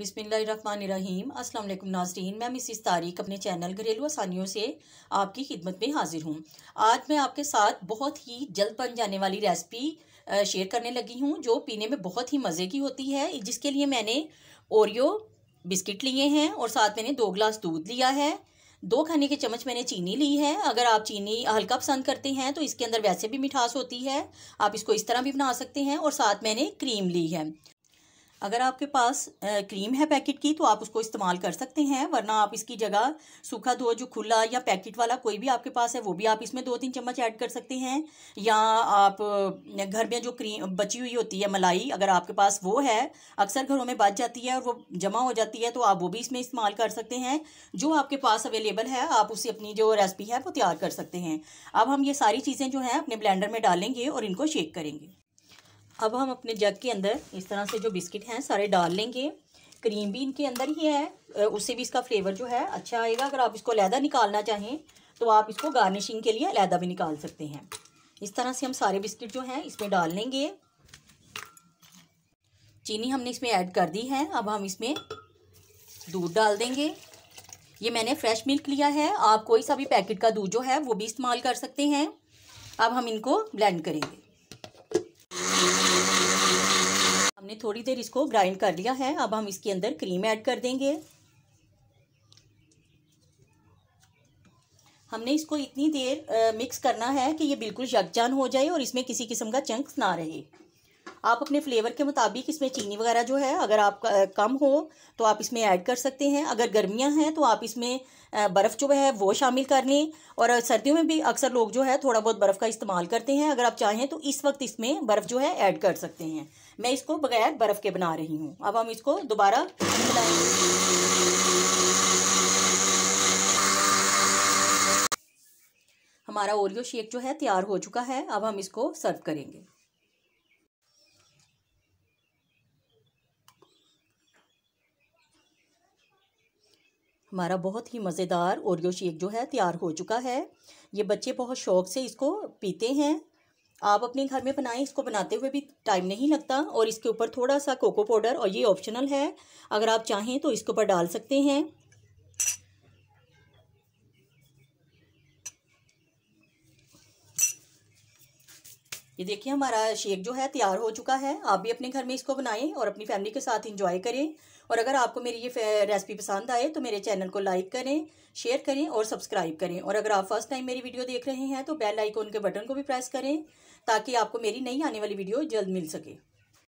बिसमीम अस्सलाम नाजरीन मैं मिसिस तारिक अपने चैनल घरेलू आसानियों से आपकी खिदमत में हाजिर हूँ आज मैं आपके साथ बहुत ही जल्द बन जाने वाली रेसिपी शेयर करने लगी हूँ जो पीने में बहुत ही मज़े की होती है जिसके लिए मैंने ओरियो बिस्किट लिए हैं और साथ मैंने दो गिलास दूध लिया है दो खाने के चम्मच मैंने चीनी ली है अगर आप चीनी हल्का पसंद करते हैं तो इसके अंदर वैसे भी मिठास होती है आप इसको इस तरह भी बना सकते हैं और साथ मैंने क्रीम ली है अगर आपके पास क्रीम है पैकेट की तो आप उसको इस्तेमाल कर सकते हैं वरना आप इसकी जगह सूखा दो जो खुला या पैकेट वाला कोई भी आपके पास है वो भी आप इसमें दो तीन चम्मच ऐड कर सकते हैं या आप घर में जो क्रीम बची हुई होती है मलाई अगर आपके पास वो है अक्सर घरों में बच जाती है और वो जमा हो जाती है तो आप वो भी इसमें इस्तेमाल कर सकते हैं जो आपके पास अवेलेबल है आप उसे अपनी जो रेसिपी है वो तैयार कर सकते हैं अब हम ये सारी चीज़ें जो हैं अपने ब्लैंडर में डालेंगे और इनको शेक करेंगे अब हम अपने जग के अंदर इस तरह से जो बिस्किट हैं सारे डाल लेंगे क्रीम भी इनके अंदर ही है उससे भी इसका फ्लेवर जो है अच्छा आएगा अगर आप इसको लहदा निकालना चाहें तो आप इसको गार्निशिंग के लिए अलहदा भी निकाल सकते हैं इस तरह से हम सारे बिस्किट जो हैं इसमें डाल लेंगे चीनी हमने इसमें ऐड कर दी है अब हम इसमें दूध डाल देंगे ये मैंने फ्रेश मिल्क लिया है आप कोई सा भी पैकेट का दूध जो है वो भी इस्तेमाल कर सकते हैं अब हम इनको ब्लेंड करेंगे हमने थोड़ी देर इसको ग्राइंड कर लिया है अब हम इसके अंदर क्रीम ऐड कर देंगे हमने इसको इतनी देर आ, मिक्स करना है कि ये बिल्कुल यकजान हो जाए और इसमें किसी किस्म का चंक्स ना रहे आप अपने फ्लेवर के मुताबिक इसमें चीनी वगैरह जो है अगर आप कम हो तो आप इसमें ऐड कर सकते हैं अगर गर्मियाँ हैं तो आप इसमें बर्फ़ जो है वो शामिल कर लें और सर्दियों में भी अक्सर लोग जो है थोड़ा बहुत बर्फ़ का इस्तेमाल करते हैं अगर आप चाहें तो इस वक्त इसमें बर्फ़ जो है ऐड कर सकते हैं मैं इसको बगैर बर्फ़ के बना रही हूँ अब हम इसको दोबारा हमारा ओरियो शेक जो है तैयार हो चुका है अब हम इसको सर्व करेंगे हमारा बहुत ही मज़ेदार ओरियो शेक जो है तैयार हो चुका है ये बच्चे बहुत शौक से इसको पीते हैं आप अपने घर में बनाएं इसको बनाते हुए भी टाइम नहीं लगता और इसके ऊपर थोड़ा सा कोको पाउडर और ये ऑप्शनल है अगर आप चाहें तो इसके ऊपर डाल सकते हैं ये देखिए हमारा शेक जो है तैयार हो चुका है आप भी अपने घर में इसको बनाएं और अपनी फैमिली के साथ इंजॉय करें और अगर आपको मेरी ये रेसिपी पसंद आए तो मेरे चैनल को लाइक करें शेयर करें और सब्सक्राइब करें और अगर आप फर्स्ट टाइम मेरी वीडियो देख रहे हैं तो बेल आइकॉन के बटन को भी प्रेस करें ताकि आपको मेरी नई आने वाली वीडियो जल्द मिल सके